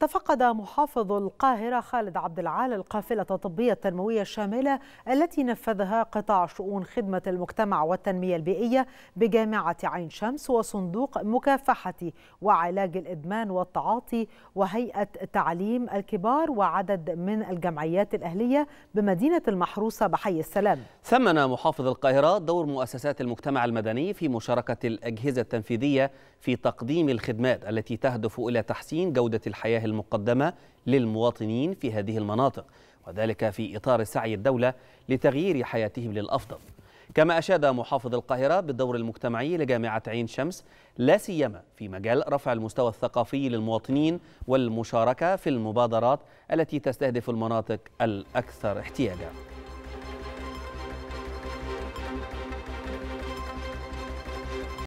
تفقد محافظ القاهرة خالد عبد العال القافلة الطبية التنموية الشاملة التي نفذها قطاع شؤون خدمة المجتمع والتنمية البيئية بجامعة عين شمس وصندوق مكافحة وعلاج الإدمان والتعاطي وهيئة تعليم الكبار وعدد من الجمعيات الأهلية بمدينة المحروسة بحي السلام ثمن محافظ القاهرة دور مؤسسات المجتمع المدني في مشاركة الأجهزة التنفيذية في تقديم الخدمات التي تهدف إلى تحسين جودة الحياة المقدمة للمواطنين في هذه المناطق وذلك في إطار سعي الدولة لتغيير حياتهم للأفضل كما أشاد محافظ القاهرة بالدور المجتمعي لجامعة عين شمس لا سيما في مجال رفع المستوى الثقافي للمواطنين والمشاركة في المبادرات التي تستهدف المناطق الأكثر احتياجاً